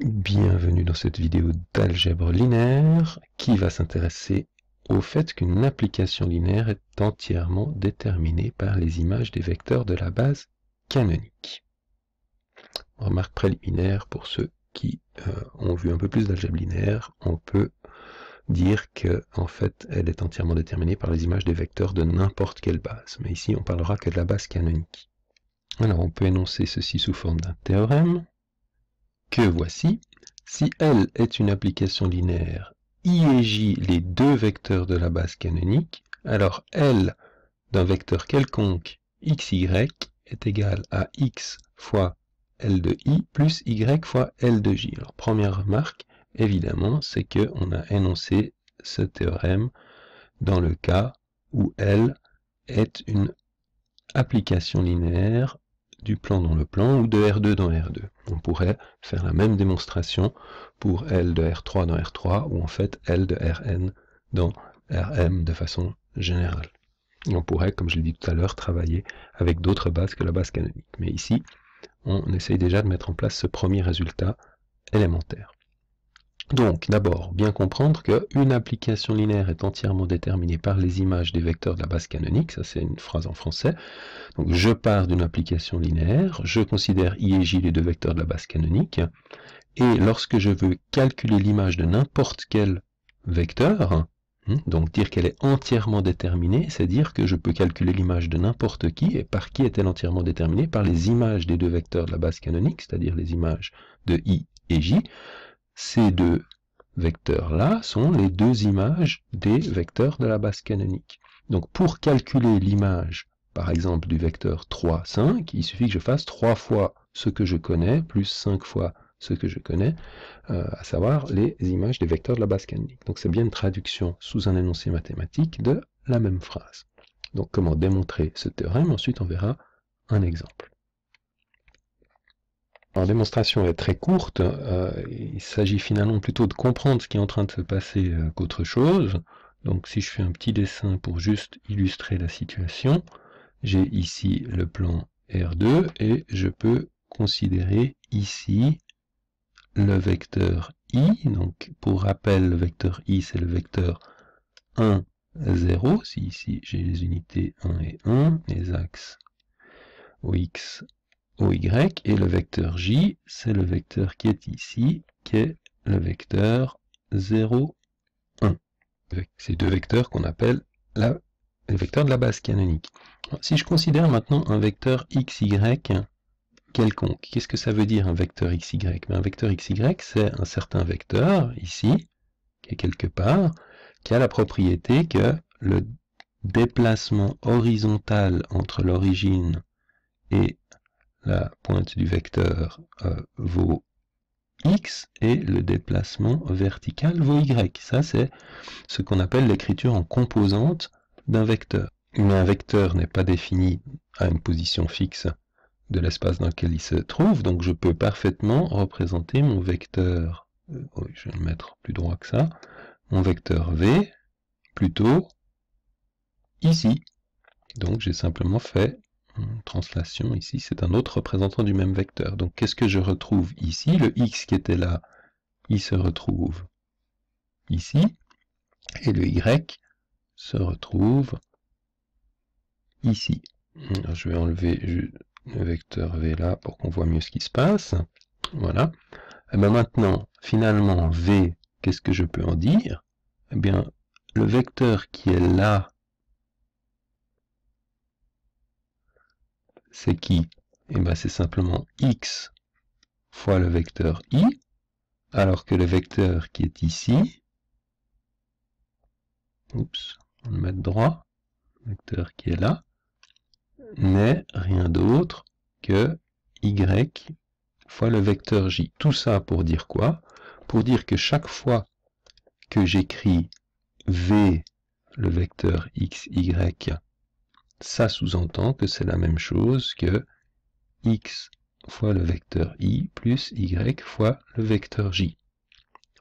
Bienvenue dans cette vidéo d'algèbre linéaire qui va s'intéresser au fait qu'une application linéaire est entièrement déterminée par les images des vecteurs de la base canonique. Remarque préliminaire pour ceux qui euh, ont vu un peu plus d'algèbre linéaire, on peut dire que en fait elle est entièrement déterminée par les images des vecteurs de n'importe quelle base, mais ici on parlera que de la base canonique. Alors on peut énoncer ceci sous forme d'un théorème que voici, si L est une application linéaire I et J les deux vecteurs de la base canonique, alors L d'un vecteur quelconque xy est égal à x fois L de i plus y fois L de j. Alors première remarque, évidemment, c'est qu'on a énoncé ce théorème dans le cas où L est une application linéaire du plan dans le plan ou de R2 dans R2. On pourrait faire la même démonstration pour L de R3 dans R3 ou en fait L de Rn dans Rm de façon générale. Et on pourrait, comme je l'ai dit tout à l'heure, travailler avec d'autres bases que la base canonique. Mais ici, on essaye déjà de mettre en place ce premier résultat élémentaire. Donc, d'abord, bien comprendre qu'une application linéaire est entièrement déterminée par les images des vecteurs de la base canonique, ça c'est une phrase en français. Donc, je pars d'une application linéaire, je considère i et j les deux vecteurs de la base canonique, et lorsque je veux calculer l'image de n'importe quel vecteur, hein, donc dire qu'elle est entièrement déterminée, c'est dire que je peux calculer l'image de n'importe qui, et par qui est-elle entièrement déterminée Par les images des deux vecteurs de la base canonique, c'est-à-dire les images de i et j, ces deux vecteurs-là sont les deux images des vecteurs de la base canonique. Donc pour calculer l'image, par exemple, du vecteur 3, 5, il suffit que je fasse 3 fois ce que je connais, plus 5 fois ce que je connais, euh, à savoir les images des vecteurs de la base canonique. Donc c'est bien une traduction sous un énoncé mathématique de la même phrase. Donc comment démontrer ce théorème Ensuite on verra un exemple. La démonstration est très courte, euh, il s'agit finalement plutôt de comprendre ce qui est en train de se passer euh, qu'autre chose. Donc si je fais un petit dessin pour juste illustrer la situation, j'ai ici le plan R2 et je peux considérer ici le vecteur i. Donc pour rappel, le vecteur i c'est le vecteur 1, 0. Si ici j'ai les unités 1 et 1, les axes OX, OY, et le vecteur J, c'est le vecteur qui est ici, qui est le vecteur 0, 1. Ces deux vecteurs qu'on appelle la, vecteurs de la base canonique. Si je considère maintenant un vecteur XY quelconque, qu'est-ce que ça veut dire un vecteur XY y) ben, Un vecteur XY, c'est un certain vecteur, ici, qui est quelque part, qui a la propriété que le déplacement horizontal entre l'origine et la pointe du vecteur euh, vaut x et le déplacement vertical vaut y. Ça, c'est ce qu'on appelle l'écriture en composante d'un vecteur. Mais un vecteur n'est pas défini à une position fixe de l'espace dans lequel il se trouve, donc je peux parfaitement représenter mon vecteur, euh, je vais le mettre plus droit que ça, mon vecteur v, plutôt ici. Donc j'ai simplement fait Hmm, translation ici, c'est un autre représentant du même vecteur. Donc qu'est-ce que je retrouve ici Le x qui était là, il se retrouve ici, et le y se retrouve ici. Hmm, je vais enlever le vecteur v là pour qu'on voit mieux ce qui se passe. Voilà. Et eh ben, maintenant, finalement, v, qu'est-ce que je peux en dire Eh bien, le vecteur qui est là, c'est qui Eh bien, c'est simplement x fois le vecteur i, alors que le vecteur qui est ici, oups, on le met droit, le vecteur qui est là, n'est rien d'autre que y fois le vecteur j. Tout ça pour dire quoi Pour dire que chaque fois que j'écris v, le vecteur x, y, ça sous-entend que c'est la même chose que x fois le vecteur i plus y fois le vecteur j.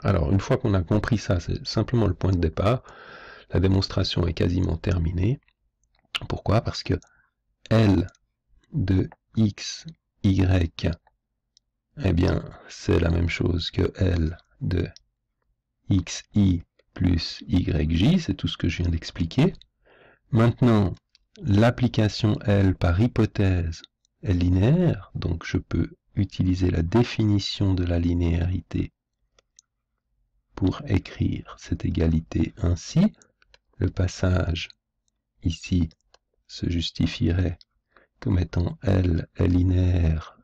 Alors, une fois qu'on a compris ça, c'est simplement le point de départ. La démonstration est quasiment terminée. Pourquoi Parce que L de x, y, eh bien, c'est la même chose que L de x, i plus y, j, c'est tout ce que je viens d'expliquer. Maintenant, L'application L par hypothèse est linéaire, donc je peux utiliser la définition de la linéarité pour écrire cette égalité ainsi. Le passage ici se justifierait comme étant L est linéaire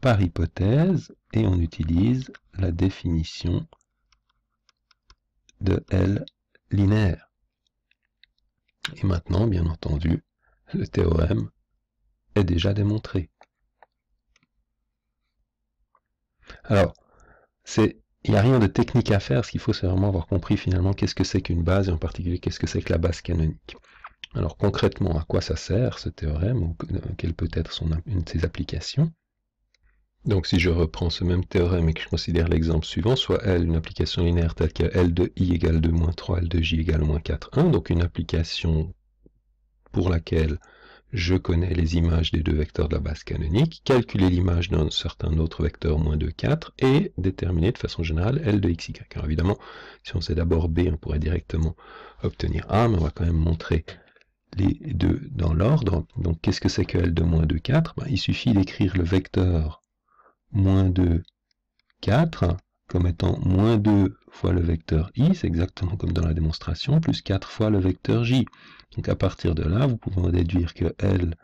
par hypothèse et on utilise la définition de L linéaire. Et maintenant, bien entendu, le théorème est déjà démontré. Alors, c'est il n'y a rien de technique à faire, ce qu'il faut c'est vraiment avoir compris finalement qu'est-ce que c'est qu'une base et en particulier qu'est-ce que c'est que la base canonique. Alors concrètement, à quoi ça sert ce théorème ou euh, quelle peut être une de ses applications Donc si je reprends ce même théorème et que je considère l'exemple suivant, soit L, une application linéaire telle que L de i égale 2 moins 3, L de j égale moins 4, 1, donc une application pour laquelle je connais les images des deux vecteurs de la base canonique, calculer l'image d'un certain autre vecteur moins 2, 4, et déterminer de façon générale L de x, y. évidemment, si on sait d'abord B, on pourrait directement obtenir A, mais on va quand même montrer les deux dans l'ordre. Donc qu'est-ce que c'est que L de moins 2, 4 ben, Il suffit d'écrire le vecteur moins 2, 4 comme étant moins 2 fois le vecteur i, c'est exactement comme dans la démonstration, plus 4 fois le vecteur j. Donc à partir de là, vous pouvez en déduire que L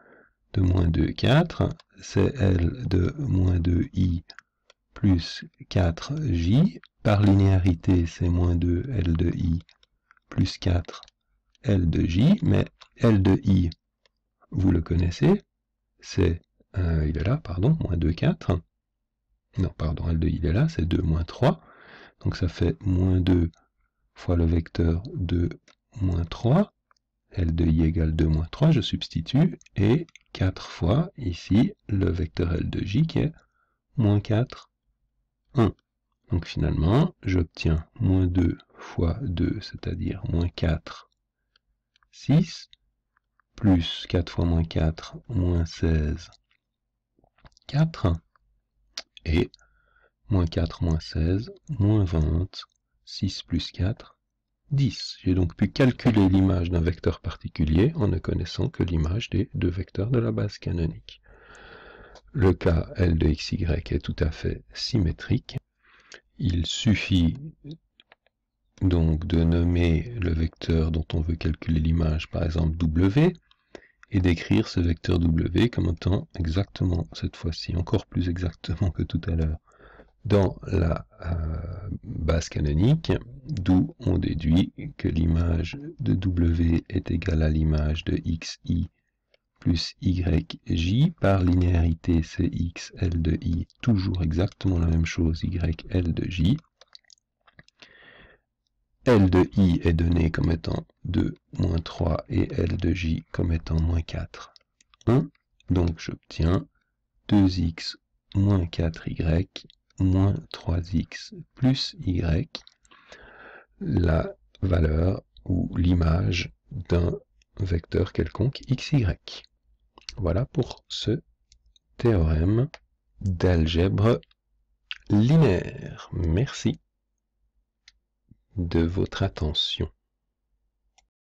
de moins 2, 4, c'est L de moins 2i plus 4j. Par linéarité, c'est moins 2 L de i plus 4 L de j. Mais L de i, vous le connaissez, c'est, euh, il est là, pardon, moins 2, 4. Non, pardon, L de i, est là, c'est 2 moins 3. Donc ça fait moins 2 fois le vecteur 2 moins 3 L de i égale 2 moins 3, je substitue, et 4 fois, ici, le vecteur L de j qui est moins 4, 1. Donc finalement, j'obtiens moins 2 fois 2, c'est-à-dire moins 4, 6, plus 4 fois moins 4, moins 16, 4, et moins 4, moins 16, moins 20, 6 plus 4, 10. J'ai donc pu calculer l'image d'un vecteur particulier en ne connaissant que l'image des deux vecteurs de la base canonique. Le cas L de xy est tout à fait symétrique. Il suffit donc de nommer le vecteur dont on veut calculer l'image, par exemple W, et d'écrire ce vecteur W comme étant exactement, cette fois-ci encore plus exactement que tout à l'heure, dans la euh, base canonique, D'où on déduit que l'image de W est égale à l'image de xi plus yj par linéarité c'est xl de i toujours exactement la même chose yl de j L de i est donné comme étant 2, moins 3 et L de j comme étant moins 4. 1. Donc j'obtiens 2x moins 4y moins 3x plus y la valeur ou l'image d'un vecteur quelconque xy. Voilà pour ce théorème d'algèbre linéaire. Merci de votre attention.